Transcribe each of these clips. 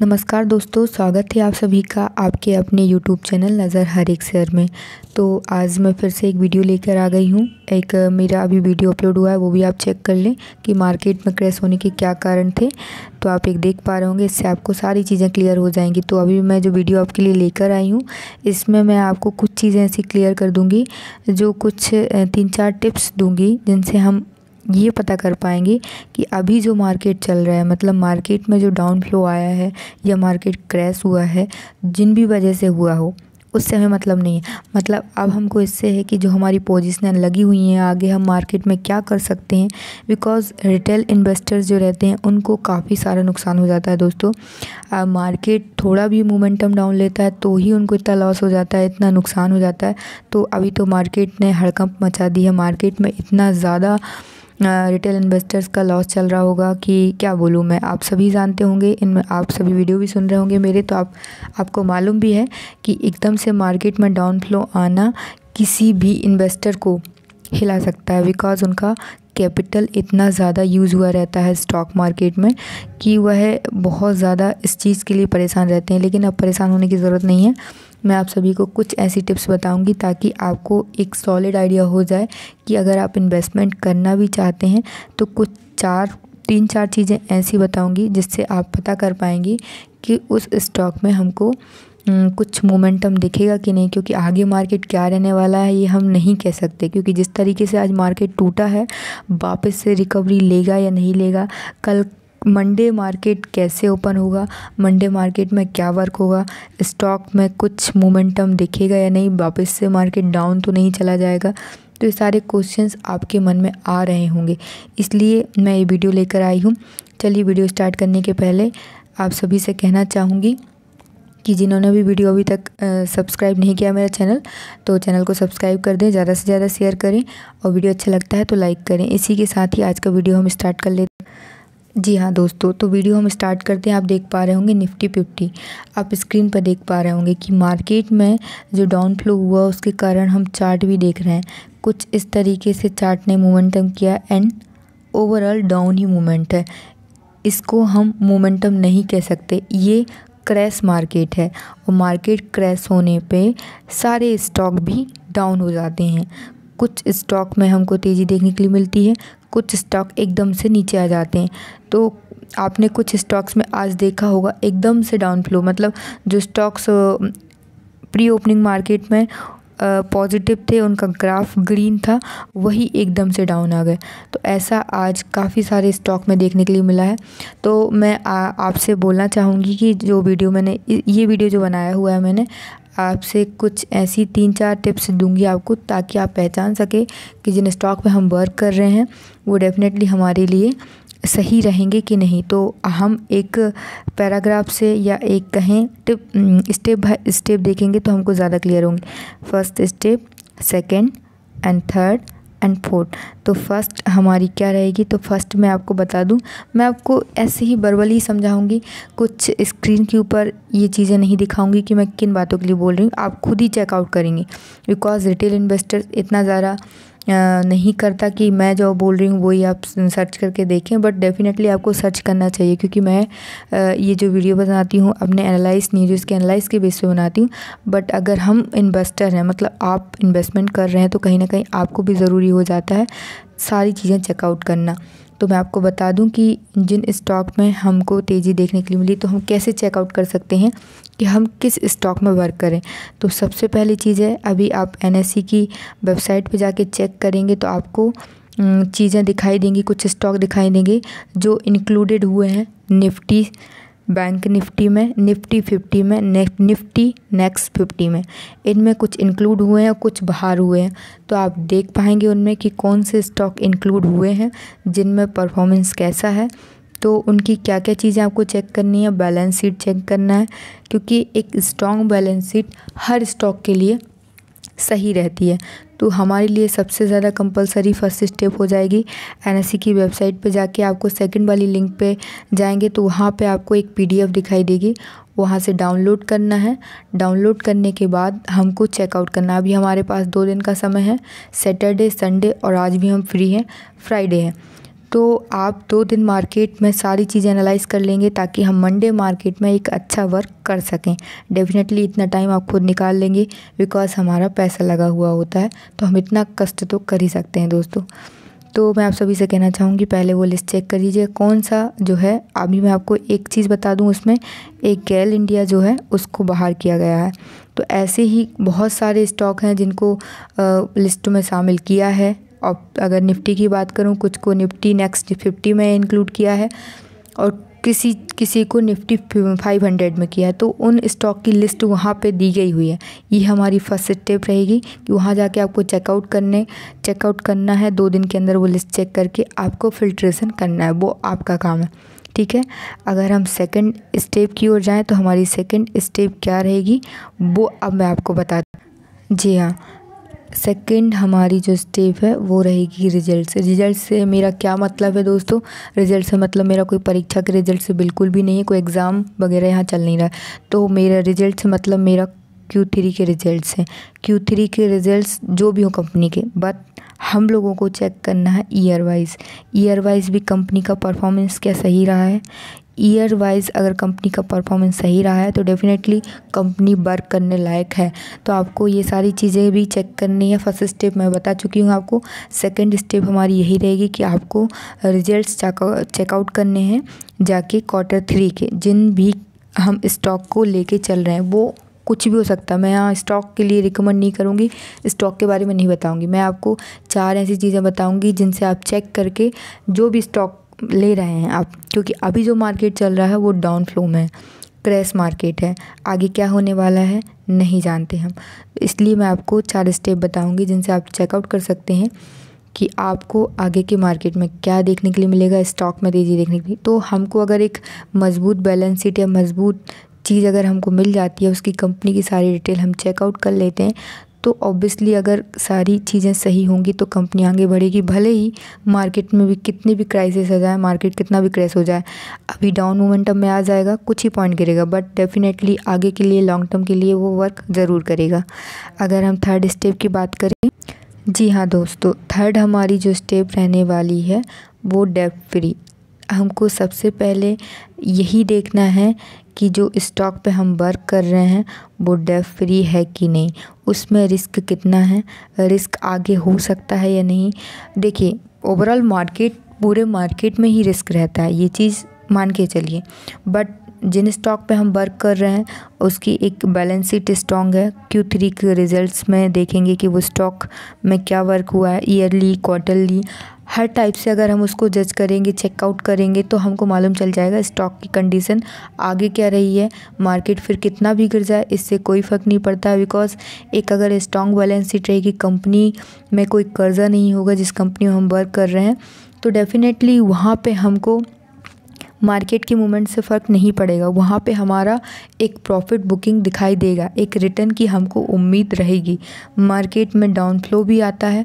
नमस्कार दोस्तों स्वागत है आप सभी का आपके अपने यूट्यूब चैनल नज़र हर एक शेयर में तो आज मैं फिर से एक वीडियो लेकर आ गई हूँ एक मेरा अभी वीडियो अपलोड हुआ है वो भी आप चेक कर लें कि मार्केट में क्रैश होने के क्या कारण थे तो आप एक देख पा रहे होंगे इससे आपको सारी चीज़ें क्लियर हो जाएंगी तो अभी मैं जो वीडियो आपके लिए लेकर आई हूँ इसमें मैं आपको कुछ चीज़ें ऐसी क्लियर कर दूँगी जो कुछ तीन चार टिप्स दूँगी जिनसे हम ये पता कर पाएंगे कि अभी जो मार्केट चल रहा है मतलब मार्केट में जो डाउन फ्लो आया है या मार्केट क्रैश हुआ है जिन भी वजह से हुआ हो उससे हमें मतलब नहीं है मतलब अब हमको इससे है कि जो हमारी पोजिशनें लगी हुई हैं आगे हम मार्केट में क्या कर सकते हैं बिकॉज़ रिटेल इन्वेस्टर्स जो रहते हैं उनको काफ़ी सारा नुकसान हो जाता है दोस्तों आ, मार्केट थोड़ा भी मोमेंटम डाउन लेता है तो ही उनको इतना लॉस हो जाता है इतना नुकसान हो जाता है तो अभी तो मार्केट ने हड़कंप मचा दी है मार्केट में इतना ज़्यादा रिटेल इन्वेस्टर्स का लॉस चल रहा होगा कि क्या बोलूँ मैं आप सभी जानते होंगे इनमें आप सभी वीडियो भी सुन रहे होंगे मेरे तो आप आपको मालूम भी है कि एकदम से मार्केट में डाउन फ्लो आना किसी भी इन्वेस्टर को हिला सकता है बिकॉज उनका कैपिटल इतना ज़्यादा यूज़ हुआ रहता है स्टॉक मार्केट में कि वह बहुत ज़्यादा इस चीज़ के लिए परेशान रहते हैं लेकिन अब परेशान होने की ज़रूरत नहीं है मैं आप सभी को कुछ ऐसी टिप्स बताऊंगी ताकि आपको एक सॉलिड आइडिया हो जाए कि अगर आप इन्वेस्टमेंट करना भी चाहते हैं तो कुछ चार तीन चार चीज़ें ऐसी बताऊंगी जिससे आप पता कर पाएंगी कि उस स्टॉक में हमको हम्म, कुछ मोमेंटम दिखेगा कि नहीं क्योंकि आगे मार्केट क्या रहने वाला है ये हम नहीं कह सकते क्योंकि जिस तरीके से आज मार्केट टूटा है वापस से रिकवरी लेगा या नहीं लेगा कल मंडे मार्केट कैसे ओपन होगा मंडे मार्केट में क्या वर्क होगा स्टॉक में कुछ मोमेंटम दिखेगा या नहीं वापस से मार्केट डाउन तो नहीं चला जाएगा तो ये सारे क्वेश्चंस आपके मन में आ रहे होंगे इसलिए मैं ये वीडियो लेकर आई हूँ चलिए वीडियो स्टार्ट करने के पहले आप सभी से कहना चाहूँगी कि जिन्होंने भी वीडियो अभी तक सब्सक्राइब नहीं किया मेरा चैनल तो चैनल को सब्सक्राइब कर दें ज़्यादा से ज़्यादा शेयर करें और वीडियो अच्छा लगता है तो लाइक करें इसी के साथ ही आज का वीडियो हम स्टार्ट कर लेते जी हाँ दोस्तों तो वीडियो हम स्टार्ट करते हैं आप देख पा रहे होंगे निफ्टी फिफ्टी आप स्क्रीन पर देख पा रहे होंगे कि मार्केट में जो डाउन फ्लो हुआ उसके कारण हम चार्ट भी देख रहे हैं कुछ इस तरीके से चार्ट ने मोमेंटम किया एंड ओवरऑल डाउन ही मोमेंट है इसको हम मोमेंटम नहीं कह सकते ये क्रैश मार्केट है और मार्केट क्रैश होने पर सारे स्टॉक भी डाउन हो जाते हैं कुछ स्टॉक में हमको तेज़ी देखने के लिए मिलती है कुछ स्टॉक एकदम से नीचे आ जाते हैं तो आपने कुछ स्टॉक्स में आज देखा होगा एकदम से डाउन फ्लो मतलब जो स्टॉक्स प्री ओपनिंग मार्केट में पॉजिटिव थे उनका ग्राफ ग्रीन था वही एकदम से डाउन आ गए तो ऐसा आज काफ़ी सारे स्टॉक में देखने के लिए मिला है तो मैं आपसे बोलना चाहूँगी कि जो वीडियो मैंने ये वीडियो जो बनाया हुआ है मैंने आपसे कुछ ऐसी तीन चार टिप्स दूंगी आपको ताकि आप पहचान सके कि जिन स्टॉक पे हम वर्क कर रहे हैं वो डेफ़िनेटली हमारे लिए सही रहेंगे कि नहीं तो हम एक पैराग्राफ से या एक कहें टिप स्टेप बाई स्टेप देखेंगे तो हमको ज़्यादा क्लियर होंगे first step second and third and fourth तो फर्स्ट हमारी क्या रहेगी तो फर्स्ट मैं आपको बता दूं मैं आपको ऐसे ही बर्बली समझाऊंगी कुछ स्क्रीन के ऊपर ये चीज़ें नहीं दिखाऊंगी कि मैं किन बातों के लिए बोल रही हूँ आप खुद ही चेकआउट करेंगे बिकॉज रिटेल इन्वेस्टर्स इतना ज़्यादा नहीं करता कि मैं जो बोल रही हूँ वही आप सर्च करके देखें बट डेफ़िनेटली आपको सर्च करना चाहिए क्योंकि मैं ये जो वीडियो बनाती हूँ अपने एनालाइज न्यूज़ के एनालाइज के बेस पे बनाती हूँ बट अगर हम इन्वेस्टर हैं मतलब आप इन्वेस्टमेंट कर रहे हैं तो कहीं ना कहीं आपको भी ज़रूरी हो जाता है सारी चीज़ें चेकआउट करना तो मैं आपको बता दूं कि जिन स्टॉक में हमको तेज़ी देखने के लिए मिली तो हम कैसे चेकआउट कर सकते हैं कि हम किस स्टॉक में वर्क करें तो सबसे पहली चीज़ है अभी आप एन e की वेबसाइट पर जाके चेक करेंगे तो आपको चीज़ें दिखाई देंगी कुछ स्टॉक दिखाई देंगे जो इंक्लूडेड हुए हैं निफ्टी बैंक निफ्टी में निफ्टी फिफ्टी में नेक्स्ट निफ्टी नेक्स्ट फिफ्टी में इनमें कुछ इंक्लूड हुए हैं कुछ बाहर हुए हैं तो आप देख पाएंगे उनमें कि कौन से स्टॉक इंक्लूड हुए हैं जिनमें परफॉर्मेंस कैसा है तो उनकी क्या क्या चीज़ें आपको चेक करनी है बैलेंस शीट चेक करना है क्योंकि एक स्ट्रॉन्ग बैलेंस शीट हर स्टॉक के लिए सही रहती है तो हमारे लिए सबसे ज़्यादा कंपलसरी फर्स्ट स्टेप हो जाएगी एनएससी की वेबसाइट पे जाके आपको सेकंड वाली लिंक पे जाएंगे तो वहाँ पे आपको एक पीडीएफ दिखाई देगी वहाँ से डाउनलोड करना है डाउनलोड करने के बाद हमको चेकआउट करना है अभी हमारे पास दो दिन का समय है सैटरडे संडे और आज भी हम फ्री हैं फ्राइडे हैं तो आप दो दिन मार्केट में सारी चीज़ें एनालाइज कर लेंगे ताकि हम मंडे मार्केट में एक अच्छा वर्क कर सकें डेफिनेटली इतना टाइम आप खुद निकाल लेंगे बिकॉज़ हमारा पैसा लगा हुआ होता है तो हम इतना कष्ट तो कर ही सकते हैं दोस्तों तो मैं आप सभी से कहना चाहूँगी पहले वो लिस्ट चेक कर लीजिए कौन सा जो है अभी मैं आपको एक चीज़ बता दूँ उसमें एक गैल इंडिया जो है उसको बाहर किया गया है तो ऐसे ही बहुत सारे स्टॉक हैं जिनको लिस्ट में शामिल किया है और अगर निफ्टी की बात करूँ कुछ को निफ्टी नेक्स्ट फिफ्टी में इंक्लूड किया है और किसी किसी को निफ्टी फाइव हंड्रेड में किया है तो उन स्टॉक की लिस्ट वहाँ पे दी गई हुई है ये हमारी फर्स्ट स्टेप रहेगी कि वहाँ जाके आपको चेकआउट करने चेकआउट करना है दो दिन के अंदर वो लिस्ट चेक करके आपको फिल्ट्रेशन करना है वो आपका काम है ठीक है अगर हम सेकंड स्टेप की ओर जाएँ तो हमारी सेकेंड स्टेप क्या रहेगी वो अब मैं आपको बता जी हाँ सेकंड हमारी जो स्टेप है वो रहेगी रिजल्ट से रिजल्ट से मेरा क्या मतलब है दोस्तों रिजल्ट से मतलब मेरा कोई परीक्षा के रिजल्ट से बिल्कुल भी नहीं है कोई एग्ज़ाम वगैरह यहाँ चल नहीं रहा तो मेरा रिजल्ट से मतलब मेरा क्यू थ्री के रिजल्ट हैं क्यू थ्री के रिजल्ट जो भी हो कंपनी के बट हम लोगों को चेक करना है ईयर वाइज ईयर वाइज भी कंपनी का परफॉर्मेंस क्या सही रहा है ईयर वाइज अगर कंपनी का परफॉर्मेंस सही रहा है तो डेफ़िनेटली कंपनी वर्क करने लायक है तो आपको ये सारी चीज़ें भी चेक करनी है फर्स्ट स्टेप मैं बता चुकी हूँ आपको सेकंड स्टेप हमारी यही रहेगी कि आपको रिजल्ट्स चेकआउट करने हैं जाके क्वार्टर थ्री के जिन भी हम स्टॉक को लेके चल रहे हैं वो कुछ भी हो सकता है मैं यहाँ स्टॉक के लिए रिकमेंड नहीं करूँगी स्टॉक के बारे में नहीं बताऊँगी मैं आपको चार ऐसी चीज़ें बताऊँगी जिनसे आप चेक करके जो भी स्टॉक ले रहे हैं आप क्योंकि अभी जो मार्केट चल रहा है वो डाउन फ्लो में है क्रैश मार्केट है आगे क्या होने वाला है नहीं जानते हम इसलिए मैं आपको चार स्टेप बताऊंगी जिनसे आप चेकआउट कर सकते हैं कि आपको आगे के मार्केट में क्या देखने के लिए मिलेगा स्टॉक में तेज़ी देखने के लिए तो हमको अगर एक मजबूत बैलेंस शीट या मजबूत चीज़ अगर हमको मिल जाती है उसकी कंपनी की सारी डिटेल हम चेकआउट कर लेते हैं तो ऑब्वियसली अगर सारी चीज़ें सही होंगी तो कंपनी आगे बढ़ेगी भले ही मार्केट में भी कितनी भी क्राइसिस आ जाए मार्केट कितना भी क्रैश हो जाए अभी डाउन मोमेंटम में आ जाएगा कुछ ही पॉइंट गिरेगा बट डेफिनेटली आगे के लिए लॉन्ग टर्म के लिए वो वर्क ज़रूर करेगा अगर हम थर्ड स्टेप की बात करें जी हाँ दोस्तों थर्ड हमारी जो स्टेप रहने वाली है वो डेप फ्री हमको सबसे पहले यही देखना है कि जो स्टॉक पे हम वर्क कर रहे हैं वो डेफ फ्री है कि नहीं उसमें रिस्क कितना है रिस्क आगे हो सकता है या नहीं देखिए ओवरऑल मार्केट पूरे मार्केट में ही रिस्क रहता है ये चीज़ मान के चलिए बट जिन स्टॉक पे हम वर्क कर रहे हैं उसकी एक बैलेंस शीट स्ट्रॉन्ग है क्यू थ्री के रिजल्ट में देखेंगे कि वो स्टॉक में क्या वर्क हुआ है ईयरली क्वार्टरली हर टाइप से अगर हम उसको जज करेंगे चेकआउट करेंगे तो हमको मालूम चल जाएगा स्टॉक की कंडीशन आगे क्या रही है मार्केट फिर कितना भी गिर जाए इससे कोई फ़र्क नहीं पड़ता बिकॉज एक अगर स्ट्रॉन्ग बैलेंस शीट रहेगी कंपनी में कोई कर्ज़ा नहीं होगा जिस कंपनी में हम वर्क कर रहे हैं तो डेफ़िनेटली वहाँ पर हमको मार्केट की मूवमेंट से फ़र्क नहीं पड़ेगा वहाँ पे हमारा एक प्रॉफिट बुकिंग दिखाई देगा एक रिटर्न की हमको उम्मीद रहेगी मार्केट में डाउनफ्लो भी आता है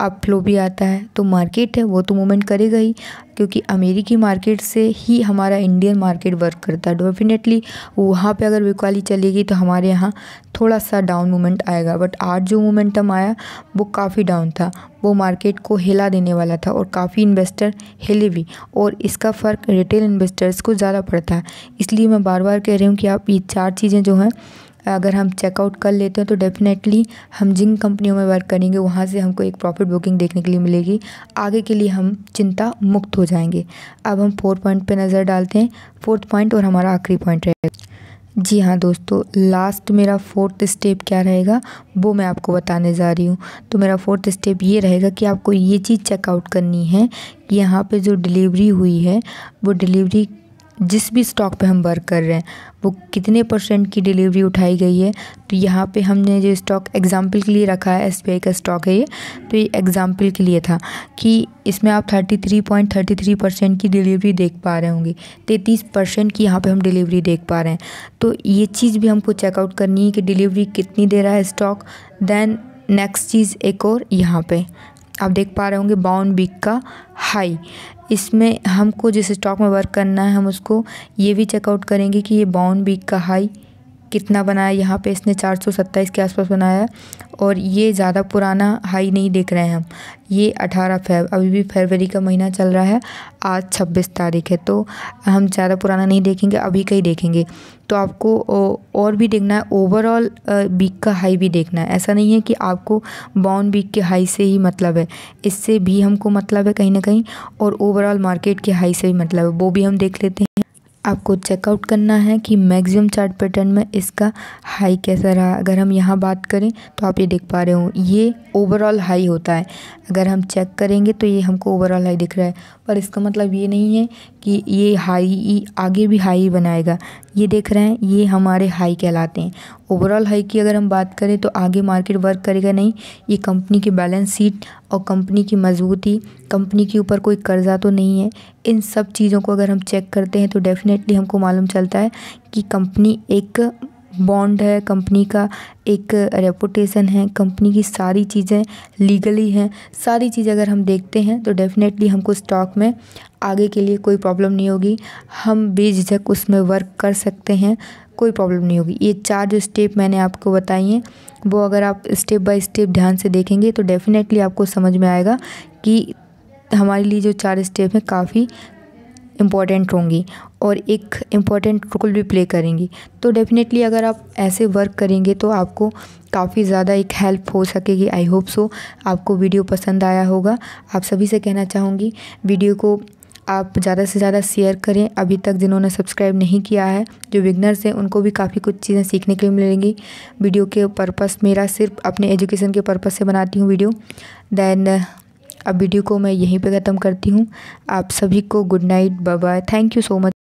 अब फ्लो भी आता है तो मार्केट है वो तो मूवमेंट करेगा ही क्योंकि अमेरिकी मार्केट से ही हमारा इंडियन मार्केट वर्क करता है डेफिनेटली वहाँ पे अगर विकवाली चलेगी तो हमारे यहाँ थोड़ा सा डाउन मूवमेंट आएगा बट आज जो मोमेंटम आया वो काफ़ी डाउन था वो मार्केट को हिला देने वाला था और काफ़ी इन्वेस्टर हिले भी और इसका फ़र्क रिटेल इन्वेस्टर्स को ज़्यादा पड़ता है इसलिए मैं बार बार कह रही हूँ कि आप ये चार चीज़ें जो हैं अगर हम चेकआउट कर लेते हैं तो डेफ़िनेटली हम जिन कंपनियों में वर्क करेंगे वहाँ से हमको एक प्रॉफिट बुकिंग देखने के लिए मिलेगी आगे के लिए हम चिंता मुक्त हो जाएंगे अब हम फोर्थ पॉइंट पे नज़र डालते हैं फोर्थ पॉइंट और हमारा आखिरी पॉइंट रहेगा जी हाँ दोस्तों लास्ट मेरा फोर्थ स्टेप क्या रहेगा वो मैं आपको बताने जा रही हूँ तो मेरा फोर्थ स्टेप ये रहेगा कि आपको ये चीज़ चेकआउट करनी है कि यहाँ पे जो डिलीवरी हुई है वो डिलीवरी जिस भी स्टॉक पे हम वर्क कर रहे हैं वो कितने परसेंट की डिलीवरी उठाई गई है तो यहाँ पे हमने जो स्टॉक एग्ज़ाम्पल के लिए रखा है एस का स्टॉक है ये तो ये एग्ज़ाम्पल के लिए था कि इसमें आप 33.33 परसेंट की डिलीवरी देख पा रहे होंगे तैंतीस परसेंट की यहाँ पे हम डिलीवरी देख पा रहे हैं तो ये चीज़ भी हमको चेकआउट करनी है कि डिलीवरी कितनी दे रहा है स्टॉक दैन नेक्स्ट चीज़ एक और यहाँ पर आप देख पा रहे होंगे बाउन बिक का हाई इसमें हमको जिस स्टॉक में वर्क करना है हम उसको ये भी चेकआउट करेंगे कि ये बाउंड वीक का हाई कितना बनाया यहाँ पे इसने चार सौ सत्ताईस के आसपास बनाया है और ये ज़्यादा पुराना हाई नहीं देख रहे हैं हम ये अठारह फेब अभी भी फरवरी का महीना चल रहा है आज छब्बीस तारीख है तो हम ज़्यादा पुराना नहीं देखेंगे अभी का ही देखेंगे तो आपको और भी देखना है ओवरऑल बीक का हाई भी देखना है ऐसा नहीं है कि आपको बाउन बीक के हाई से ही मतलब है इससे भी हमको मतलब है कहीं ना कहीं और ओवरऑल मार्केट के हाई से भी मतलब है वो भी हम देख लेते हैं आपको चेकआउट करना है कि मैक्सिमम चार्ट पैटर्न में इसका हाई कैसा रहा अगर हम यहाँ बात करें तो आप ये देख पा रहे हो ये ओवरऑल हाई होता है अगर हम चेक करेंगे तो ये हमको ओवरऑल हाई दिख रहा है पर इसका मतलब ये नहीं है कि ये हाई आगे भी हाई बनाएगा ये देख रहे हैं ये हमारे हाई कहलाते हैं ओवरऑल हाई की अगर हम बात करें तो आगे मार्केट वर्क करेगा नहीं ये कंपनी की बैलेंस शीट और कंपनी की मजबूती कंपनी के ऊपर कोई कर्जा तो नहीं है इन सब चीज़ों को अगर हम चेक करते हैं तो डेफ़िनेटली हमको मालूम चलता है कि कंपनी एक बॉन्ड है कंपनी का एक रेपुटेशन है कंपनी की सारी चीज़ें लीगली हैं सारी चीज़ें अगर हम देखते हैं तो डेफ़िनेटली हमको स्टॉक में आगे के लिए कोई प्रॉब्लम नहीं होगी हम बेझिझक उसमें वर्क कर सकते हैं कोई प्रॉब्लम नहीं होगी ये चार जो स्टेप मैंने आपको बताई हैं वो अगर आप स्टेप बाय स्टेप ध्यान से देखेंगे तो डेफ़िनेटली आपको समझ में आएगा कि हमारे लिए जो चार स्टेप हैं काफ़ी इम्पॉर्टेंट होंगी और एक इम्पॉर्टेंट रोल भी प्ले करेंगी तो डेफ़िनेटली अगर आप ऐसे वर्क करेंगे तो आपको काफ़ी ज़्यादा एक हेल्प हो सकेगी आई होप सो आपको वीडियो पसंद आया होगा आप सभी से कहना चाहूँगी वीडियो को आप ज़्यादा से ज़्यादा शेयर करें अभी तक जिन्होंने सब्सक्राइब नहीं किया है जो बिगनर्स हैं उनको भी काफ़ी कुछ चीज़ें सीखने के लिए मिलेंगी वीडियो के पर्पस मेरा सिर्फ अपने एजुकेशन के पर्पस से बनाती हूँ वीडियो दैन अब वीडियो को मैं यहीं पे ख़त्म करती हूँ आप सभी को good night bye bye thank you so much